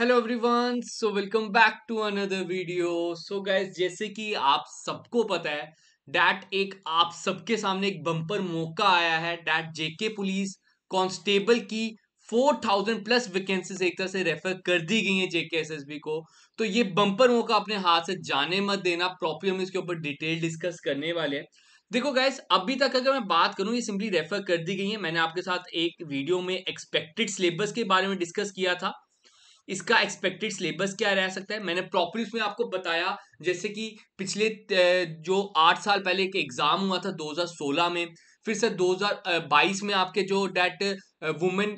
hello everyone so welcome back to another video so guys जैसे कि आप सबको पता है डैट एक आप सबके सामने एक बम्पर मौका आया है डैट जेके पुलिस कांस्टेबल की 4000 प्लस वैकेंसीज एक तरह से रेफर कर दी गई हैं जेके एसएसबी को तो ये बम्पर मौका अपने हाथ से जाने मत देना प्रॉपर हम इसके ऊपर डिटेल डिस्कस करने वाले हैं देखो गैस अभी तक अगर मैं बात करूं ये सिंपली रेफर कर दी गई है मैंने आपके साथ एक वीडियो में एक्सपेक्टेड सिलेबस के बारे में डिस्कस किया था इसका एक्सपेक्टेड सिलेबस क्या रह सकता है मैंने प्रॉपरली उसमें आपको बताया जैसे कि पिछले जो आठ साल पहले एक एग्ज़ाम हुआ था 2016 में फिर सर 2022 में आपके जो डैट वुमेन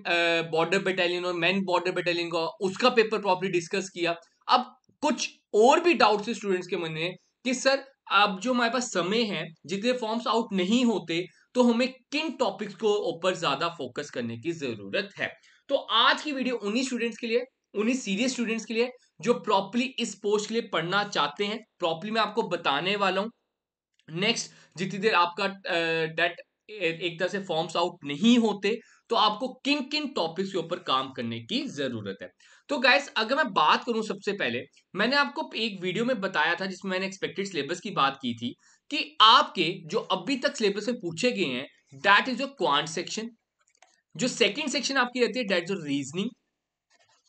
बॉर्डर बटालियन और मैन बॉर्डर बटालियन का उसका पेपर प्रॉपरली डिस्कस किया अब कुछ और भी डाउट्स स्टूडेंट्स के मन में कि सर अब जो हमारे पास समय है जितने फॉर्म्स आउट नहीं होते तो हमें किन टॉपिक्स को ऊपर ज्यादा फोकस करने की जरूरत है तो आज की वीडियो उन्हीं स्टूडेंट्स के लिए उन्हीं सीरियस स्टूडेंट्स के लिए जो प्रॉपरली इस पोस्ट के लिए पढ़ना चाहते हैं प्रॉपरली मैं आपको बताने वाला हूँ नेक्स्ट जितनी देर आपका डेट एक तरह से फॉर्म्स आउट नहीं होते तो आपको किन किन टॉपिक्स के ऊपर काम करने की जरूरत है तो गाइस अगर मैं बात करूं सबसे पहले मैंने आपको एक वीडियो में बताया था जिसमें मैंने एक्सपेक्टेड सिलेबस की बात की थी कि आपके जो अभी तक सिलेबस में पूछे गए हैं that is your quant section जो सेकंड सेक्शन आपकी रहती है डेट इज रीजनिंग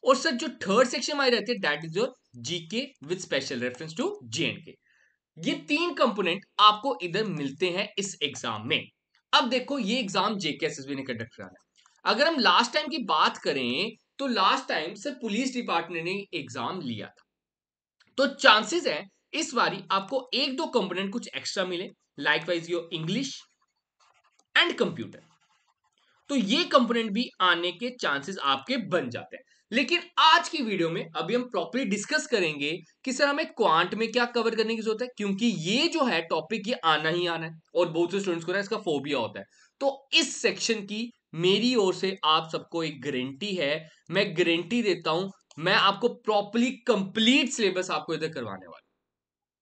और सर जो थर्ड सेक्शन हमारी रहती है that is your GK with special reference to के ये तीन कंपोनेंट आपको इधर मिलते हैं इस एग्जाम में अब देखो ये एग्जाम जेके बी ने कंडक्ट है अगर हम लास्ट टाइम की बात करें तो last time sir police department ने एग्जाम लिया था तो चांसेस है इस बारी आपको एक दो कंपोनेंट कुछ एक्स्ट्रा मिले likewise your English and computer तो ये कंपोनेंट भी आने के चांसेस आपके बन जाते हैं लेकिन आज की वीडियो में अभी हम प्रॉपरली डिस्कस करेंगे कि सर हमें क्वांट में क्या कवर करने की जरूरत है क्योंकि ये जो है टॉपिक ये आना ही आना है और बहुत से स्टूडेंट्स को ना इसका फोबिया होता है तो इस सेक्शन की मेरी ओर से आप सबको एक गारंटी है मैं गारंटी देता हूं मैं आपको प्रॉपरली कंप्लीट सिलेबस आपको इधर करवाने वाला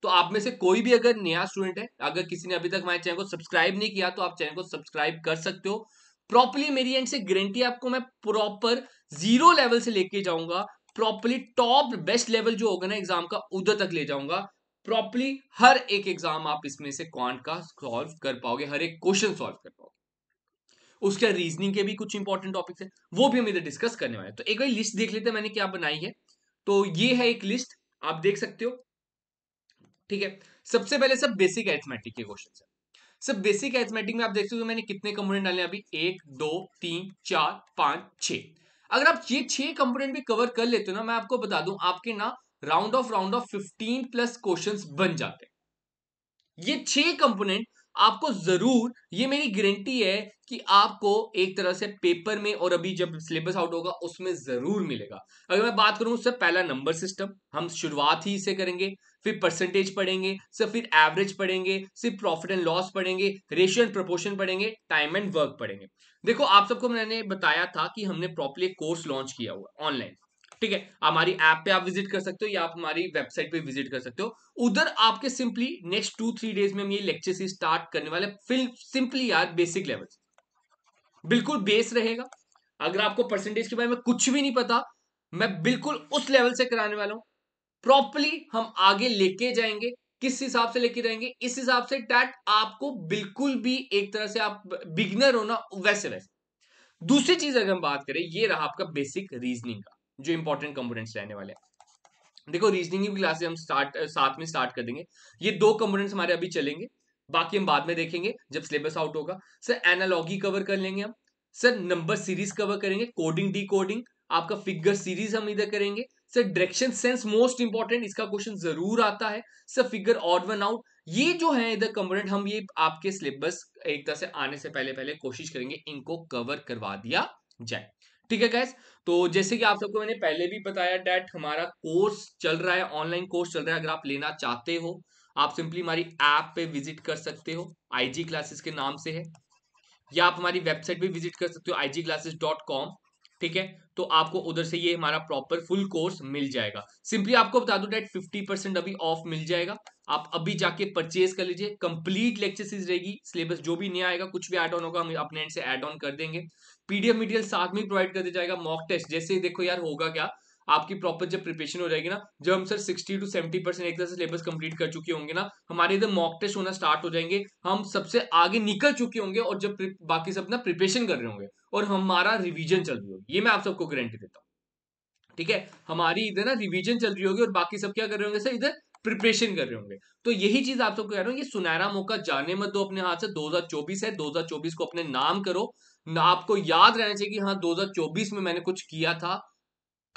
तो आप में से कोई भी अगर नया स्टूडेंट है अगर किसी ने अभी तक हमारे चैनल को सब्सक्राइब नहीं किया तो आप चैनल को सब्सक्राइब कर सकते हो प्रॉपरली मेरी एंड से गारंटी आपको मैं प्रॉपर जीरो लेवल से लेके जाऊंगा प्रॉपरली टॉप बेस्ट लेवल जो होगा ना एग्जाम का उधर तक ले जाऊंगा प्रॉपरली हर एक एग्जाम आप इसमें से क्वांट का सॉल्व कर पाओगे हर एक क्वेश्चन सॉल्व कर पाओगे उसके रीजनिंग के भी कुछ इंपॉर्टेंट टॉपिक्स है वो भी हम इधर डिस्कस करने वाले तो एक बार लिस्ट देख लेते हैं मैंने क्या बनाई है तो ये है एक लिस्ट आप देख सकते हो ठीक है सबसे पहले सब बेसिक एथमेटिक के क्वेश्चन है सब बेसिक एथमेटिक में आप देख सकते हो मैंने कितने कंपोनेंट डाले अभी एक दो तीन चार पांच छ अगर आप ये छह कंपोनेंट भी कवर कर लेते हो ना मैं आपको बता दूं आपके ना round off round off fifteen plus question बन जाते हैं ये छह कंपोनेंट आपको ज़रूर ये मेरी गारंटी है कि आपको एक तरह से पेपर में और अभी जब सिलेबस आउट होगा उसमें ज़रूर मिलेगा अगर मैं बात करूँ उससे पहला नंबर सिस्टम हम शुरुआत ही इसे करेंगे फिर परसेंटेज पढ़ेंगे सिर्फ फिर एवरेज पढ़ेंगे सिर्फ प्रॉफिट एंड लॉस पढ़ेंगे रेशियो एंड प्रपोर्शन पढ़ेंगे टाइम एंड वर्क पढ़ेंगे देखो आप सबको मैंने बताया था कि हमने प्रॉपरली कोर्स लॉन्च किया हुआ ऑनलाइन ठीक है हमारी ऐप पे आप विजिट कर सकते हो या आप हमारी वेबसाइट पे विजिट कर सकते हो उधर आपके simply next two three days में हम ये लेक्चर से स्टार्ट करने वाले फिल्म सिंपली यार बेसिक लेवल बिल्कुल बेस रहेगा अगर आपको परसेंटेज के बारे में कुछ भी नहीं पता मैं बिल्कुल उस लेवल से कराने वाला हूँ प्रॉपरली हम आगे लेके जाएंगे किस हिसाब से लेके जाएंगे इस हिसाब से टैट आपको बिल्कुल भी एक तरह से आप बिगनर होना वैसे वैसे दूसरी चीज अगर हम बात करें ये रहा आपका बेसिक रीजनिंग का जो इंपॉर्टेंट कंपोनेंट्स रहने वाले हैं देखो रीजनिंग की क्लासेस हम स्टार्ट साथ में स्टार्ट कर देंगे ये दो कंपोनेंट्स हमारे अभी चलेंगे बाकी हम बाद में देखेंगे जब सिलेबस आउट होगा सर एनालॉगी कवर कर लेंगे हम सर नंबर सीरीज कवर करेंगे कोडिंग डिकोडिंग आपका फिगर सीरीज हम इधर करेंगे sir direction sense most important इसका क्वेश्चन जरूर आता है sir figure odd one out ये जो है इधर कंपोनेंट हम ये आपके सिलेबस एक तरह से आने से पहले पहले कोशिश करेंगे इनको कवर करवा दिया जाए ठीक है गैस तो जैसे कि आप सबको मैंने पहले भी बताया डेट हमारा कोर्स चल रहा है ऑनलाइन कोर्स चल रहा है अगर आप लेना चाहते हो आप सिंपली हमारी ऐप पे विजिट कर सकते हो आईजी क्लासेस के नाम से है या आप हमारी वेबसाइट पर विजिट कर सकते हो आई ठीक है तो आपको उधर से ये हमारा प्रॉपर फुल कोर्स मिल जाएगा सिंपली आपको बता दो डेट फिफ्टी परसेंट अभी ऑफ मिल जाएगा आप अभी जाके परचेज कर लीजिए कंप्लीट लेक्चर सीरीज रहेगी सिलेबस जो भी नया आएगा कुछ भी ऐड ऑन होगा हम अपने एंड से ऐड ऑन कर देंगे पीडीएफ मटेरियल साथ में प्रोवाइड कर दिया जाएगा मॉक टेस्ट जैसे ही देखो यार होगा क्या आपकी प्रॉपर जब प्रिपरेशन हो जाएगी ना जब हम सर 60 टू 70 परसेंट एक तरह से सिलेबस कंप्लीट कर चुके होंगे ना हमारे इधर मॉक टेस्ट होना स्टार्ट हो जाएंगे हम सबसे आगे निकल चुके होंगे और जब बाकी सब ना प्रिपरेशन कर रहे होंगे और हमारा रिविजन चल रही होगी ये मैं आप सबको गारंटी देता हूँ ठीक है हमारी इधर ना रिवीजन चल रही होगी और बाकी सब क्या कर रहे होंगे सर इधर प्रिपरेशन कर रहे होंगे तो यही चीज आप सबको कह रहा हूँ ये सुनहरा मौका जाने मत दो अपने हाथ से 2024 है 2024 को अपने नाम करो ना आपको याद रहना चाहिए कि हाँ 2024 में मैंने कुछ किया था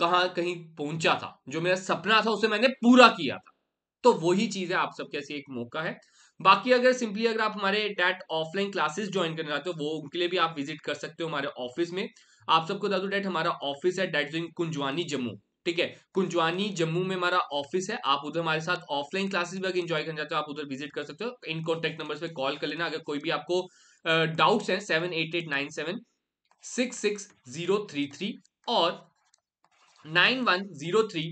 कहा कहीं पहुंचा था जो मेरा सपना था उसे मैंने पूरा किया था तो वही चीज है आप सबके ऐसे एक मौका है बाकी अगर सिंपली अगर आप हमारे डेट ऑफलाइन क्लासेस ज्वाइन करना चाहते हो वो उनके लिए भी आप विजिट कर सकते हो हमारे ऑफिस में आप सबको बता दो हमारा ऑफिस है डेट जो कुंजवानी जम्मू ठीक है कुंजवानी जम्मू में हमारा ऑफिस है आप उधर हमारे साथ ऑफलाइन क्लासेस भी अगर इंजॉय करना चाहते हो आप उधर विजिट कर सकते हो इन कॉन्टेक्ट नंबर पर कॉल कर लेना अगर कोई भी आपको डाउट्स uh, हैं seven eight eight nine seven six six zero three three और nine one zero three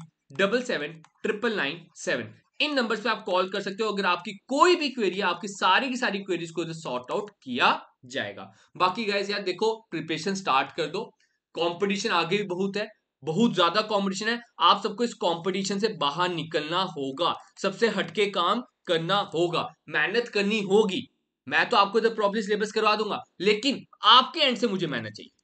double seven triple nine seven इन नंबर्स पे आप कॉल कर सकते हो अगर आपकी कोई भी क्वेरी है आपकी सारी की सारी क्वेरीज को सॉर्ट आउट किया जाएगा बाकी गाइज यार देखो प्रिपरेशन स्टार्ट कर दो कंपटीशन आगे भी बहुत है बहुत ज्यादा कंपटीशन है आप सबको इस कंपटीशन से बाहर निकलना होगा सबसे हटके काम करना होगा मेहनत करनी होगी मैं तो आपको इधर प्रॉब्लम सिलेबस करवा दूंगा लेकिन आपके एंड से मुझे मेहनत चाहिए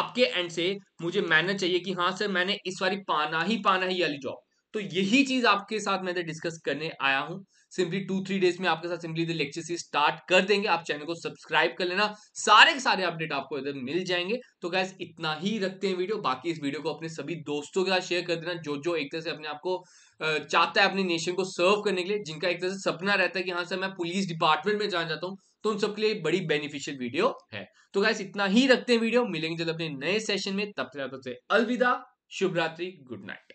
आपके एंड से मुझे मेहनत चाहिए कि हाँ सर मैंने इस बारी पाना ही पाना ही वाली जॉब तो यही चीज आपके साथ मैं डिस्कस करने आया हूं सिंपली टू थ्री डेज में आपके साथ सिंपली लेक्चर स्टार्ट कर देंगे आप चैनल को सब्सक्राइब कर लेना सारे के सारे अपडेट आपको इधर मिल जाएंगे तो गैस इतना ही रखते हैं वीडियो बाकी इस वीडियो को अपने सभी दोस्तों के साथ शेयर कर देना जो जो एक तरह से अपने आपको चाहता है अपने नेशन को सर्व करने के लिए जिनका एक तरह से सपना रहता है कि हाँ सर मैं पुलिस डिपार्टमेंट में जाना चाहता हूँ तो उन सबके लिए बड़ी बेनिफिशियल वीडियो है तो गैस इतना ही रखते हैं वीडियो मिलेंगे जल्द अपने नए सेशन में तब तक से अलविदा शुभ रात्रि गुड नाइट